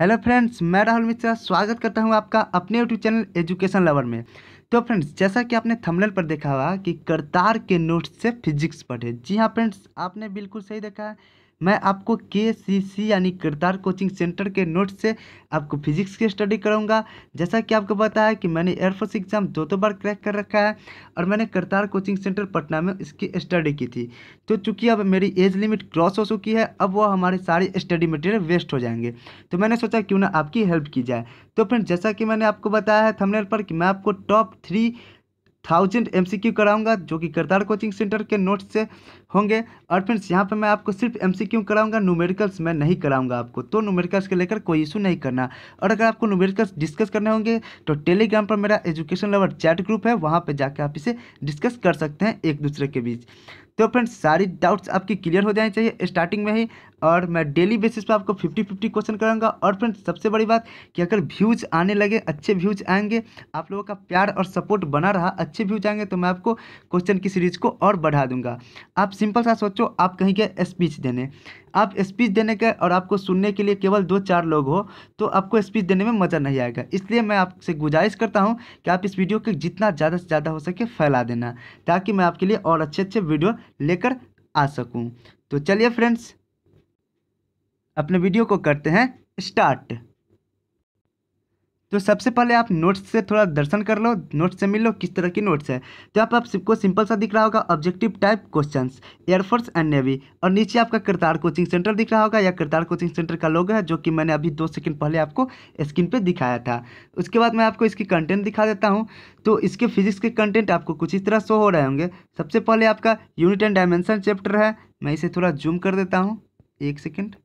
hello friends मैं राहुल मिश्रा स्वागत करता हूं आपका अपने यूट्यूब चैनल एजुकेशन लवर में तो फ्रेंड्स जैसा कि आपने थंबनेल पर देखा हुआ कि करतार के नोट्स से फिजिक्स पढ़े जी हाँ फ्रेंड्स आपने बिल्कुल सही देखा है मैं आपको के सी सी यानी करतार कोचिंग सेंटर के नोट्स से आपको फिजिक्स की स्टडी कराऊंगा जैसा कि आपको पता है कि मैंने एयरफोर्स एग्ज़ाम दो दो बार क्रैक कर रखा है और मैंने करतार कोचिंग सेंटर पटना में इसकी स्टडी की थी तो चूंकि अब मेरी एज लिमिट क्रॉस हो चुकी है अब वो हमारे सारे स्टडी मटेरियल वेस्ट हो जाएंगे तो मैंने सोचा क्यों ना आपकी हेल्प की जाए तो फ्रेंड जैसा कि मैंने आपको बताया है थमनेल पर कि मैं आपको टॉप थ्री थाउजेंड क्यू कराऊँगा जो कि करतार कोचिंग सेंटर के नोट्स से होंगे और फ्रेंड्स यहाँ पर मैं आपको सिर्फ एम सी क्यू कराऊँगा नोमेरिकल्स मैं नहीं कराऊँगा आपको तो नोमेरिकल्स के लेकर कोई इशू नहीं करना और अगर आपको नोमेरिकल्स डिस्कस करने होंगे तो टेलीग्राम पर मेरा एजुकेशन लेवल चैट ग्रुप है वहाँ पर जाकर आप इसे डिस्कस कर सकते हैं एक दूसरे के बीच तो फ्रेंड्स सारी डाउट्स आपकी क्लियर हो जानी चाहिए स्टार्टिंग में ही और मैं डेली बेसिस पे आपको फिफ्टी फिफ्टी क्वेश्चन करूँगा और फ्रेंड्स सबसे बड़ी बात कि अगर व्यूज़ आने लगे अच्छे व्यूज़ आएंगे आप लोगों का प्यार और सपोर्ट बना रहा अच्छे व्यूज़ आएंगे तो मैं आपको क्वेश्चन की सीरीज़ को और बढ़ा दूंगा आप सिंपल सा सोचो आप कहीं गए स्पीच देने आप स्पीच देने के और आपको सुनने के लिए केवल दो चार लोग हो तो आपको स्पीच देने में मज़ा नहीं आएगा इसलिए मैं आपसे गुजारिश करता हूँ कि आप इस वीडियो को जितना ज़्यादा से ज़्यादा हो सके फैला देना ताकि मैं आपके लिए और अच्छे अच्छे वीडियो लेकर आ सकूँ तो चलिए फ्रेंड्स अपने वीडियो को करते हैं स्टार्ट तो सबसे पहले आप नोट्स से थोड़ा दर्शन कर लो नोट्स से मिल लो किस तरह की नोट्स है तो यहाँ आप सबको सिंपल सा दिख रहा होगा objective type questions air force and navy और नीचे आपका करतार कोचिंग सेंटर दिख रहा होगा या करतार कोचिंग सेंटर का लोगो है जो कि मैंने अभी दो सेकंड पहले आपको स्क्रीन पर दिखाया था उसके बाद मैं आपको इसकी कंटेंट दिखा देता हूँ तो इसके फिजिक्स के कंटेंट आपको कुछ इस तरह शो हो रहे होंगे सबसे पहले आपका यूनिट एंड डायमेंशन चैप्टर है मैं इसे थोड़ा जूम कर देता हूँ एक सेकेंड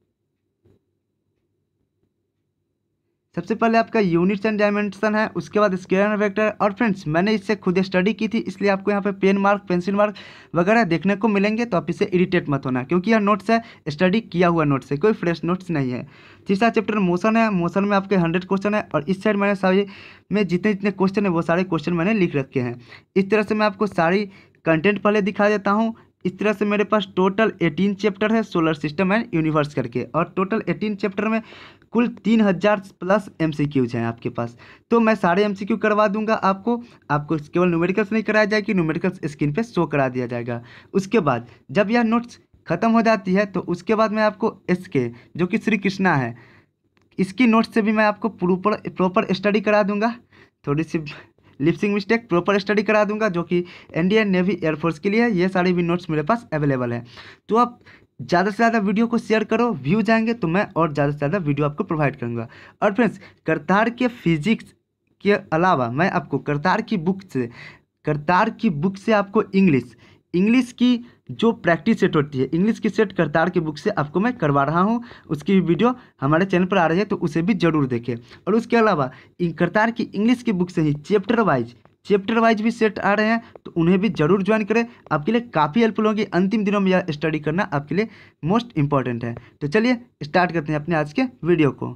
सबसे पहले आपका यूनिट्स एंड डायमेंशन है उसके बाद स्केयर एंड वेक्टर और फ्रेंड्स मैंने इससे खुद स्टडी की थी इसलिए आपको यहाँ पे पेन मार्क पेंसिल मार्क वगैरह देखने को मिलेंगे तो आप इसे इरिटेट मत होना क्योंकि यह नोट्स है स्टडी किया हुआ नोट्स है कोई फ्रेश नोट्स नहीं है तीसरा चैप्टर मोशन है मोशन में आपके हंड्रेड क्वेश्चन है और इस साइड मैंने सारी में जितने जितने क्वेश्चन है वो सारे क्वेश्चन मैंने लिख रखे हैं इस तरह से मैं आपको सारी कंटेंट पहले दिखा देता हूँ इस तरह से मेरे पास टोटल एटीन चैप्टर है सोलर सिस्टम एंड यूनिवर्स करके और टोटल एटीन चैप्टर में कुल तीन हज़ार प्लस एम सी क्यूज हैं आपके पास तो मैं सारे एम सी क्यू करवा दूंगा आपको आपको केवल न्यूमेरिकल्स नहीं कराया जाएगी न्यूमेरिकल्स स्क्रीन पे शो करा दिया जाएगा उसके बाद जब यह नोट्स ख़त्म हो जाती है तो उसके बाद मैं आपको एस के जो कि श्री कृष्णा है इसकी नोट्स से भी मैं आपको प्रोपर प्रॉपर स्टडी करा दूंगा थोड़ी सी लिपसिंग मिस्टेक प्रॉपर स्टडी करा दूंगा जो कि इंडियन नेवी एयरफोर्स के लिए ये सारी भी नोट्स मेरे पास अवेलेबल है तो आप ज़्यादा से ज़्यादा वीडियो को शेयर करो व्यू जाएंगे तो मैं और ज़्यादा से ज़्यादा वीडियो आपको प्रोवाइड करूँगा और फ्रेंड्स करतार के फिजिक्स के अलावा मैं आपको करतार की बुक से करतार की बुक से आपको इंग्लिश इंग्लिश की जो प्रैक्टिस सेट होती है इंग्लिश की सेट करतार की बुक से आपको मैं करवा रहा हूँ उसकी वीडियो हमारे चैनल पर आ रही है तो उसे भी जरूर देखें और उसके अलावा करतार की इंग्लिश की बुक से ही चैप्टर वाइज चैप्टर वाइज भी सेट आ रहे हैं तो उन्हें भी जरूर ज्वाइन करें आपके लिए काफ़ी हेल्पफुल होंगी अंतिम दिनों में यह स्टडी करना आपके लिए मोस्ट इंपॉर्टेंट है तो चलिए स्टार्ट करते हैं अपने आज के वीडियो को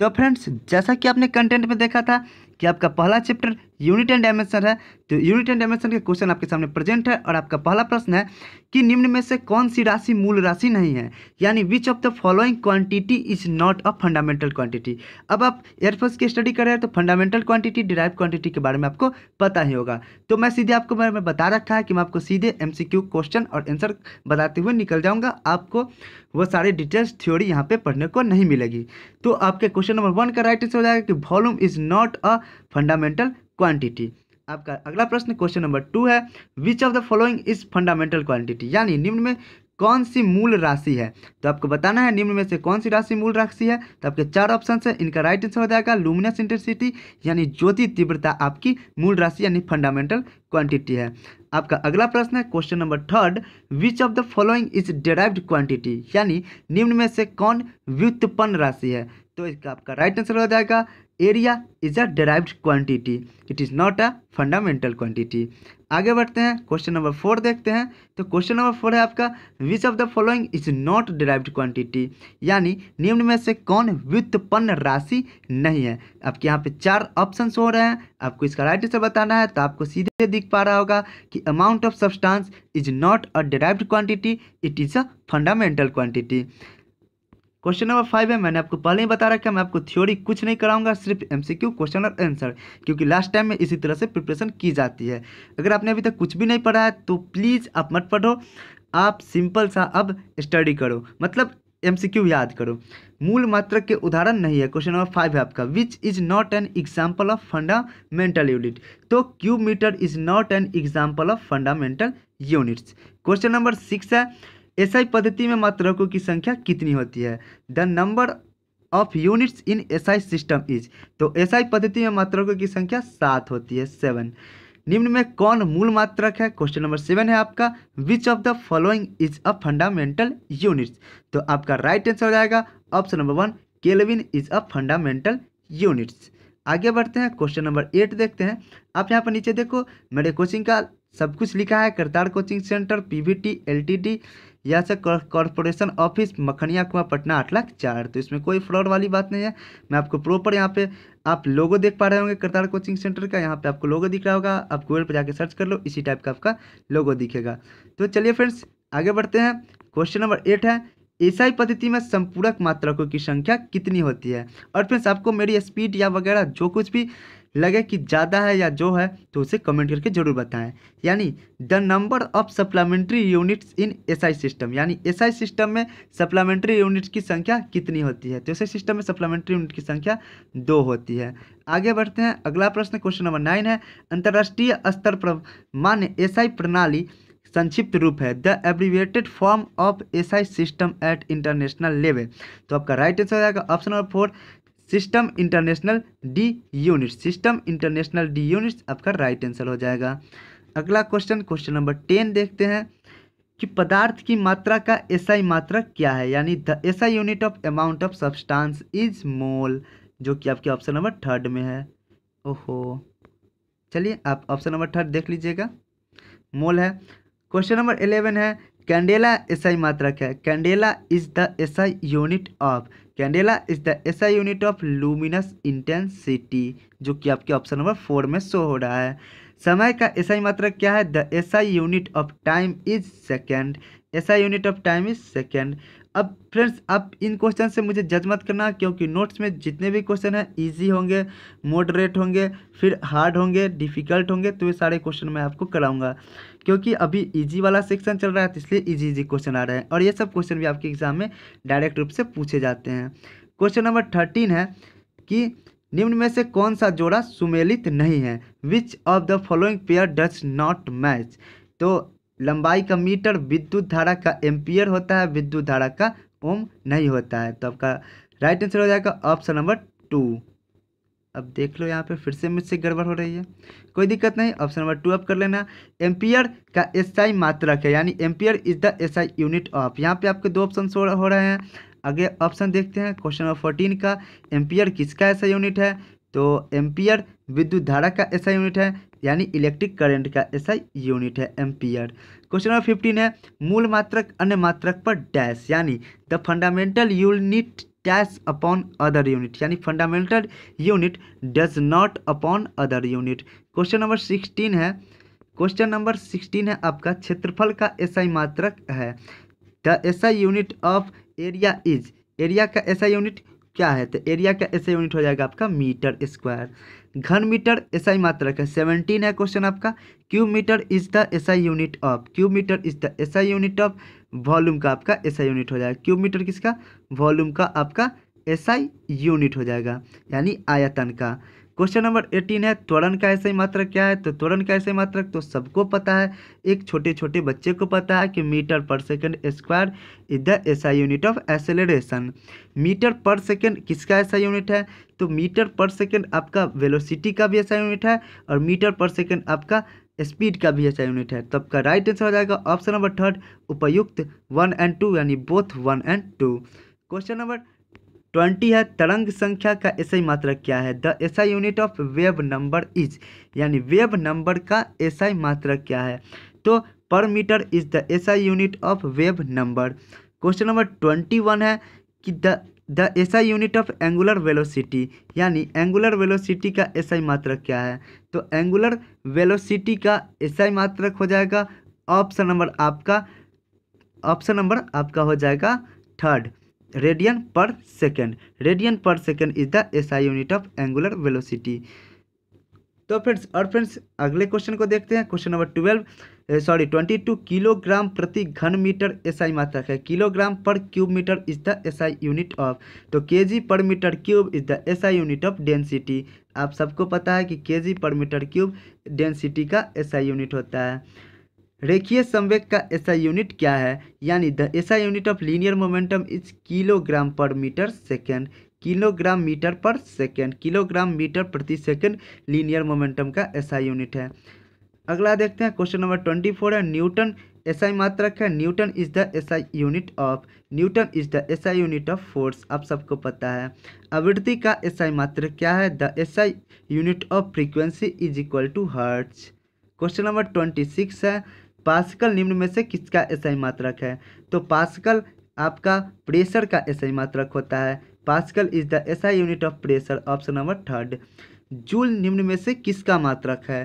तो फ्रेंड्स जैसा कि आपने कंटेंट में देखा था कि आपका पहला चैप्टर यूनिट एंड डायमेंशन है तो यूनिट एंड डायमेंशन के क्वेश्चन आपके सामने प्रेजेंट है और आपका पहला प्रश्न है कि निम्न में से कौन सी राशि मूल राशि नहीं है यानी which of the following quantity is not a fundamental quantity अब आप एयरफोर्स की स्टडी कर रहे हैं तो फंडामेंटल क्वांटिटी डिराइव क्वांटिटी के बारे में आपको पता ही होगा तो मैं सीधे आपको बारे में बता रखा है कि मैं आपको सीधे एम क्वेश्चन और आंसर बताते हुए निकल जाऊँगा आपको वो सारे डिटेल्स थ्योरी यहाँ पर पढ़ने को नहीं मिलेगी तो आपके क्वेश्चन नंबर वन का राइट आंसर हो जाएगा कि volume is not a fundamental quantity आपका अगला प्रश्न क्वेश्चन नंबर टू है which of the following is fundamental quantity यानी निम्न में कौन सी मूल राशि है तो आपको बताना है निम्न में से कौन सी राशि मूल राशि है तो आपके चार ऑप्शन है इनका राइट आंसर हो जाएगा लुमिनस इंटेंसिटी यानी ज्योति तीव्रता आपकी मूल राशि यानी फंडामेंटल क्वांटिटी है आपका अगला प्रश्न है question number third which of the following is derived quantity यानी निम्न में से कौन व्युत्पन्न राशि है तो इसका आपका राइट आंसर हो जाएगा area is a derived quantity it is not a fundamental quantity आगे बढ़ते हैं क्वेश्चन नंबर फोर देखते हैं तो क्वेश्चन नंबर फोर है आपका which of the following is not derived quantity यानी निम्न में से कौन व्युत्पन्न राशि नहीं है आपके यहाँ पे चार ऑप्शन हो रहे हैं आपको इसका राइट आंसर बताना है तो आपको सीधे दिख पा रहा होगा कि amount of substance is not a derived quantity it is a fundamental quantity question number five है मैंने आपको पहले ही बता रखा है मैं आपको थ्योरी कुछ नहीं कराऊंगा सिर्फ एमसीक्यू क्वेश्चन और आंसर क्योंकि लास्ट टाइम में इसी तरह से प्रिपरेशन की जाती है अगर आपने अभी तक कुछ भी नहीं पढ़ा है तो प्लीज़ आप मत पढ़ो आप सिंपल सा अब स्टडी करो मतलब क्यू याद करो मूल मात्र के उदाहरण नहीं है क्वेश्चन नंबर फाइव है आपका which is not an example of fundamental unit तो cube metre is not an example of fundamental units question number six है एसआई पद्धति में मात्रकों की संख्या कितनी होती है the number of units in SI system is तो एसआई पद्धति में मात्रकों की संख्या सात होती है सेवन निम्न में कौन मूल मात्रक है क्वेश्चन नंबर सेवन है आपका which of the following is a fundamental units तो आपका राइट आंसर हो जाएगा option number one kelvin is a fundamental units आगे बढ़ते हैं क्वेश्चन नंबर एट देखते हैं आप यहाँ पर नीचे देखो मेरे कोचिंग का सब कुछ लिखा है Kartar coaching centre PVT LTD या से कॉरपोरेशन ऑफिस मखनिया कुआ पटना आठ लाख चार तो इसमें कोई फ्रॉड वाली बात नहीं है मैं आपको प्रॉपर यहाँ पे आप लोगो देख पा रहे होंगे करतार कोचिंग सेंटर का यहाँ पे आपको लोगो दिख रहा होगा आप गूगल पर जाकर सर्च कर लो इसी टाइप का आपका लोगो दिखेगा तो चलिए फ्रेंड्स आगे बढ़ते हैं क्वेश्चन नंबर एट है ईसाई पद्धति में संपूरक मात्रकों की संख्या कितनी होती है और फ्रेंड्स आपको मेरी स्पीड या वगैरह जो कुछ भी लगे कि ज़्यादा है या जो है तो उसे कमेंट करके ज़रूर बताएं यानी the number of supplementary units in SI system यानी एसआई सिस्टम में सप्लामेंट्री यूनिट्स की संख्या कितनी होती है तो एसआई सिस्टम में सप्लामेंट्री यूनिट की संख्या दो होती है आगे बढ़ते हैं अगला प्रश्न क्वेश्चन नंबर नाइन है अंतर्राष्ट्रीय स्तर पर मान्य आई प्रणाली संक्षिप्त रूप है the abbreviated form of SI system at international level तो आपका राइट आंसर हो जाएगा option number four system international de unit system international de unit आपका राइट आंसर हो जाएगा अगला क्वेश्चन क्वेश्चन नंबर टेन देखते हैं कि पदार्थ की मात्रा का एसआई मात्रक क्या है यानी the SI unit of amount of substance is mole जो कि आपके ऑप्शन नंबर थर्ड में है ओहो चलिए आप ऑप्शन नंबर थर्ड देख लीजिएगा मोल है क्वेश्चन नंबर इलेवन है कैंडेला एसआई मात्रक है candela is the SI unit of candela is the I unit of luminous intensity जो कि आपके ऑप्शन नंबर फोर में शो हो रहा है समय का ऐसा मात्रा क्या है the I unit of time is second I unit of time is second अब फ्रेंड्स आप इन क्वेश्चन से मुझे जज मत करना क्योंकि नोट्स में जितने भी क्वेश्चन हैं इजी होंगे मॉडरेट होंगे फिर हार्ड होंगे डिफ़िकल्ट होंगे तो ये सारे क्वेश्चन मैं आपको कराऊंगा क्योंकि अभी इजी वाला सेक्शन चल रहा है तो इसलिए इजी इजी क्वेश्चन आ रहे हैं और ये सब क्वेश्चन भी आपके एग्जाम में डायरेक्ट रूप से पूछे जाते हैं क्वेश्चन नंबर थर्टीन है कि निम्न में से कौन सा जोड़ा सुमेलित नहीं है which of the following pair does not match तो लंबाई का मीटर विद्युत धारा का एम्पियर होता है विद्युत धारा का ओम नहीं होता है तो आपका राइट आंसर हो जाएगा ऑप्शन नंबर टू अब देख लो यहाँ पे फिर से मुझसे गड़बड़ हो रही है कोई दिक्कत नहीं ऑप्शन नंबर टू अप कर लेना एम्पियर का एसआई मात्रक है यानी ampere is the SI unit of यहाँ पे आपके दो ऑप्शन हो रहे हैं आगे ऑप्शन देखते हैं क्वेश्चन नंबर फोर्टीन का एम्पियर किसका ऐसा यूनिट है तो एम्पियर विद्युत धारा का ऐसा यूनिट है यानी इलेक्ट्रिक करंट का ऐसा यूनिट है एम्पियर क्वेश्चन नंबर फिफ्टीन है मूल मात्रक अन्य मात्रक पर डैश यानी the fundamental unit dash upon other unit यानी fundamental unit does not upon other unit question number sixteen है क्वेश्चन नंबर सिक्सटीन है आपका क्षेत्रफल का ऐसा मात्रक है the SI unit of area is area का ऐसा यूनिट क्या है तो एरिया का ऐसे यूनिट हो जाएगा आपका मीटर स्क्वायर घन मीटर ऐसा ही मात्रक है सेवनटीन है क्वेश्चन आपका cube metre is the SI unit of cube metre is the SI unit of volume का आपका ऐसा यूनिट हो जाएगा क्यूब मीटर किसका वॉल्यूम का आपका ऐसा यूनिट हो जाएगा यानी आयतन का क्वेश्चन नंबर एटीन है त्वरण का ऐसे मात्रक क्या है तो त्वरण का ऐसे मात्रक तो सबको पता है एक छोटे छोटे बच्चे को पता है कि metre per second square is the SI unit of acceleration metre per second किसका ऐसा यूनिट है तो मीटर पर सेकेंड आपका वेलोसिटी का भी ऐसा यूनिट है और मीटर पर सेकेंड आपका स्पीड का भी ऐसा यूनिट है तो आपका राइट आंसर हो जाएगा ऑप्शन नंबर थर्ड उपयुक्त वन एंड टू यानी both one and two question number twenty है तरंग संख्या का एसआई मात्रक क्या है the SI unit of wave number is यानी वेव नंबर का एसआई मात्रक क्या है तो per metre is the SI unit of wave number question number twenty one है कि the the SI unit of angular velocity यानी एंगुलर वेलोसिटी का एसआई मात्रक क्या है तो एंगुलर वेलोसिटी का एसआई मात्रक हो जाएगा ऑप्शन नंबर आपका ऑप्शन नंबर आपका हो जाएगा third radian per second radian per second is the S I unit of angular velocity तो फ्रेंड्स और फ्रेंड्स अगले क्वेश्चन को देखते हैं question number twelve sorry twenty two kilogram प्रति घन मीटर एसआई मात्रक है kilogram per cube metre is the SI unit of तो KG per metre cube is the SI unit of density आप सबको पता है कि KG per metre cube density का एसआई यूनिट होता है रेखीय संवेग का ऐसा यूनिट क्या है यानी the SI unit of linear momentum is kilogram per metre second kilogram metre per second kilogram metre प्रति सेकेंड लीनियर मोमेंटम का ऐसा यूनिट है अगला देखते हैं क्वेश्चन नंबर ट्वेंटी फोर है न्यूटन ही मात्रक है newton is the SI unit of newton is the SI unit of force आप सबको पता है आवृत्ति का ही मात्र क्या है the SI unit of frequency is equal to hertz question number twenty six है पास्कल निम्न में से किसका एसआई मात्रक है तो पास्कल आपका प्रेशर का एसआई मात्रक होता है pascal is the SI unit of pressure option number third joule निम्न में से किसका मात्रक है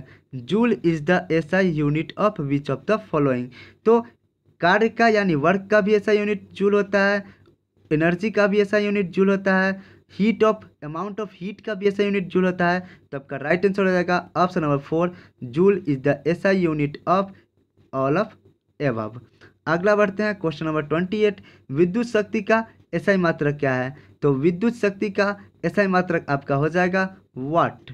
joule is the SI unit of which of the following तो कार्य का यानी वर्क का भी ऐसा यूनिट जूल होता है एनर्जी का भी ऐसा यूनिट जूल होता है heat of amount of heat का भी ऐसा यूनिट जूल होता है तो आपका राइट आंसर हो जाएगा option number four joule is the SI unit of all of above अगला बढ़ते हैं क्वेश्चन नंबर ट्वेंटी एट विद्युत शक्ति का एसआई मात्रक क्या है तो विद्युत शक्ति का एसआई मात्रक आपका हो जाएगा वाट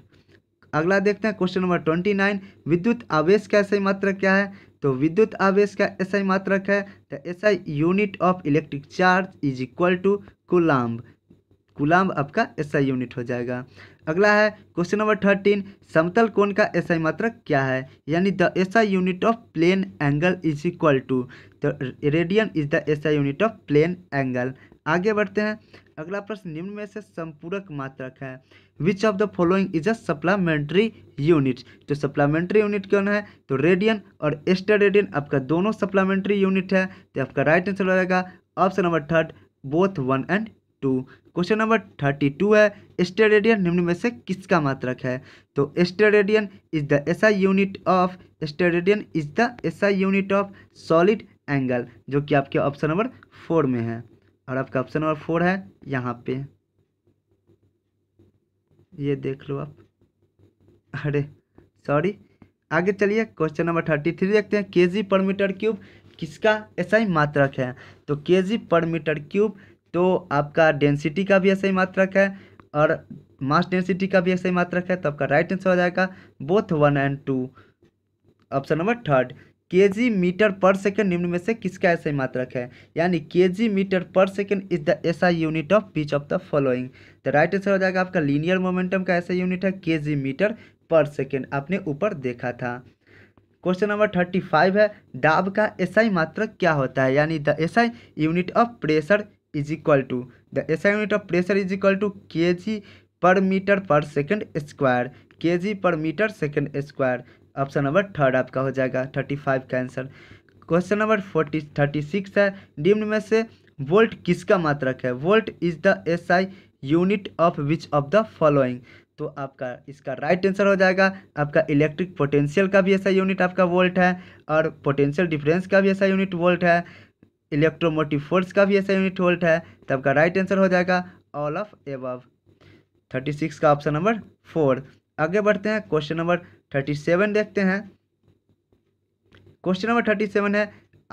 अगला देखते हैं क्वेश्चन नंबर ट्वेंटी नाइन विद्युत आवेश का एसआई मात्रक क्या है तो विद्युत आवेश का एसआई मात्रक है तो SI unit of electric charge is equal to coulomb coulomb आपका एसआई यूनिट हो जाएगा अगला है क्वेश्चन नंबर थर्टीन समतल कोण का एसआई मात्रक क्या है यानी the SI unit of plane angle is equal to तो radian is the SI unit of plane angle आगे बढ़ते हैं अगला प्रश्न निम्न में से संपूरक मात्रक है which of the following is a supplementary unit तो सप्लामेंट्री यूनिट कौन है तो रेडियन और एस्टर रेडियन आपका दोनों सप्लामेंट्री यूनिट है तो आपका राइट आंसर रहेगा option number third both one and two question number thirty two है स्टेरेडियन निम्न में से किसका मात्रक है तो radian is the SI unit of steradian is the SI unit of solid angle जो कि आपके ऑप्शन नंबर फोर में है और आपका ऑप्शन नंबर फोर है यहाँ पे ये देख लो आप अरे सॉरी आगे चलिए क्वेश्चन नंबर थर्टी थ्री देखते हैं के जी पर मीटर क्यूब किसका ही मात्रक है तो के जी पर मीटर क्यूब तो आपका डेंसिटी का भी ऐसा ही मात्रक है और मास डेंसिटी का भी ऐसा ही मात्रक है तो आपका राइट आंसर हो जाएगा both one and two option number third के मीटर पर सेकेंड निम्न में से किसका ऐसा ही मात्रक है यानी के metre per second is the SI unit of pitch of the following the right answer हो जाएगा आपका लीनियर मोमेंटम का ऐसा यूनिट है के मीटर पर सेकेंड आपने ऊपर देखा था क्वेश्चन नंबर थर्टी फाइव है दाब का एसआई मात्रक क्या होता है यानी the SI unit of pressure is equal to the SI unit of pressure is equal to K G per metre per second square K G per metre second square option number third आपका हो जाएगा thirty five का answer question number forty thirty six है निम्न में से volt किसका मात्रक है volt is the S I unit of which of the following तो आपका इसका राइट आंसर हो जाएगा आपका इलेक्ट्रिक पोटेंशियल का भी ऐसा यूनिट आपका वोल्ट है और पोटेंशियल डिफरेंस का भी ऐसा यूनिट वोल्ट है इलेक्ट्रोमोटिव फोर्स का भी ऐसा यूनिट वोल्ट है तो आपका राइट आंसर हो जाएगा all of above thirty six का ऑप्शन नंबर फोर आगे बढ़ते हैं क्वेश्चन नंबर थर्टी सेवन देखते हैं क्वेश्चन नंबर थर्टी सेवन है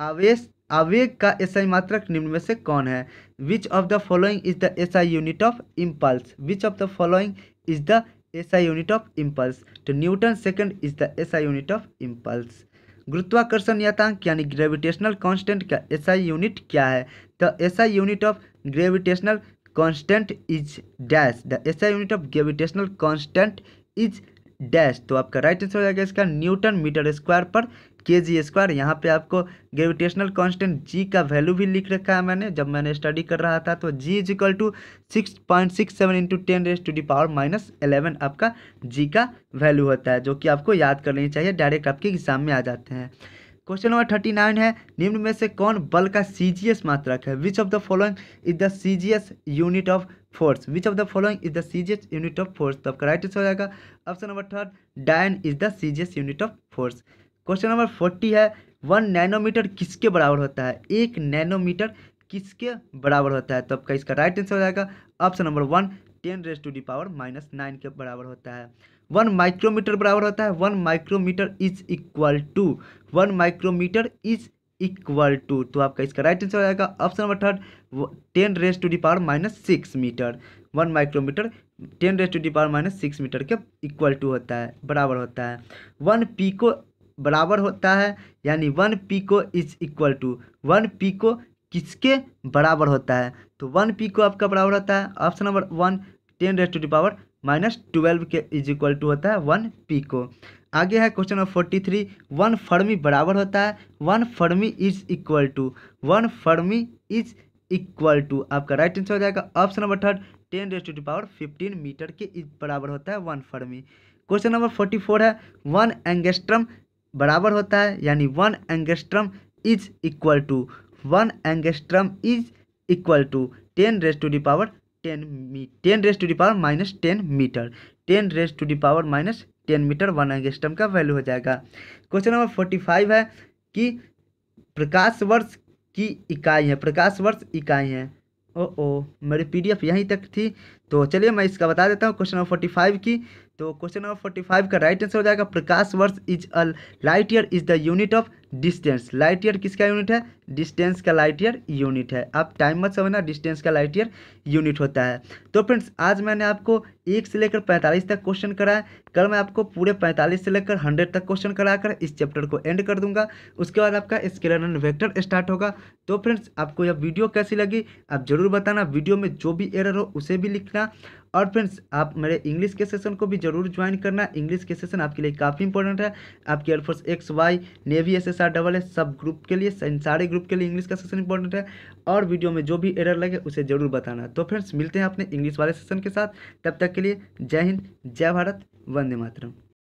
आवेश आवेग का एसआई मात्रक निम्न में से कौन है which of the following is the SI unit of impulse which of the following is the SI unit of impulse तो newton second is the SI unit of impulse गुरुत्वाकर्षण यातांक यानी ग्रेविटेशनल कांस्टेंट का एसआई यूनिट क्या है the SI unit of gravitational constant is dash the SI unit of gravitational constant is dash तो आपका right answer हो जाएगा इसका न्यूटन मीटर स्क्वायर पर के जी स्क्वायर यहाँ पर आपको ग्रेविटेशनल कांस्टेंट जी का वैल्यू भी लिख रखा है मैंने जब मैंने स्टडी कर रहा था तो G is equal to six point six seven into ten raise to the power minus eleven आपका जी का वैल्यू होता है जो कि आपको याद कर लेनी चाहिए डायरेक्ट आपके एग्जाम में आ जाते हैं क्वेश्चन नंबर थर्टी नाइन है निम्न में से कौन बल का सी जी एस मात्रक है which of the following is the C G S unit of force which of the following is the C G S unit of force तो आपका राइट आंसर हो जाएगा option number third dyne is the C G S unit of force question number forty है one nanometre किसके बराबर होता है एक नैनोमीटर किसके बराबर होता है तो आपका इसका राइट आंसर हो जाएगा option number one ten raise to the power minus nine के बराबर होता है वन माइक्रोमीटर बराबर होता है one micrometre is equal to one micrometre is equal to तो आपका इसका राइट आंसर हो जाएगा option number third ten raise to the power minus six metre one micrometre ten raise to the power minus six metre के equal to होता है बराबर होता है वन पीको बराबर होता है यानी one pico is equal to one pico किसके बराबर होता है तो वन पीको आपका बराबर होता है option number one ten raise to power minus twelve के इज इक्वल टू होता है वन पीको आगे है question number forty three one fermi बराबर होता है one fermi is equal to one fermi is equal to आपका राइट आंसर हो जाएगा option number third ten raise to power fifteen metre के इज बराबर होता है one fermi question number forty four है वन एंगेस्ट्रम बराबर होता है यानी one angstrom is equal to one angstrom is equal to ten raise to power ten मी ten raise to power minus ten metre ten raise to power minus ten metre one angstrom का value हो जाएगा question number forty five है कि प्रकाश वर्ष की इकाई है प्रकाश वर्ष इकाई है ओ ओ मेरी एफ यहीं तक थी तो चलिए मैं इसका बता देता हूँ क्वेश्चन नंबर फोर्टी फाइव की तो क्वेश्चन नंबर फोर्टी फाइव का राइट आंसर हो जाएगा प्रकाश वर्ष is a light year is the unit of distance light year किसका यूनिट है डिस्टेंस का लाइट ईयर यूनिट है आप टाइम मत समझना डिस्टेंस का लाइट ईयर यूनिट होता है तो फ्रेंड्स आज मैंने आपको एक से लेकर पैंतालीस तक क्वेश्चन कराया कल मैं आपको पूरे पैंतालीस से लेकर हंड्रेड तक क्वेश्चन कराकर इस चैप्टर को एंड कर दूंगा उसके बाद आपका स्केलर एंड वेक्टर स्टार्ट होगा तो फ्रेंड्स आपको यह वीडियो कैसी लगी आप ज़रूर बताना वीडियो में जो भी एरर हो उसे भी लिखना और फ्रेंड्स आप मेरे इंग्लिश के सेशन को भी जरूर ज्वाइन करना इंग्लिश के सेशन आपके लिए काफ़ी इंपॉर्टेंट है आपके air force X Y navy S star double है सब ग्रुप के लिए इन सारे ग्रुप के लिए इंग्लिश का सेशन इंपॉर्टेंट है और वीडियो में जो भी एरर लगे उसे ज़रूर बताना तो फ्रेंड्स मिलते हैं अपने इंग्लिश वाले सेशन के साथ तब तक के लिए जय हिंद जय भारत वंदे मातरम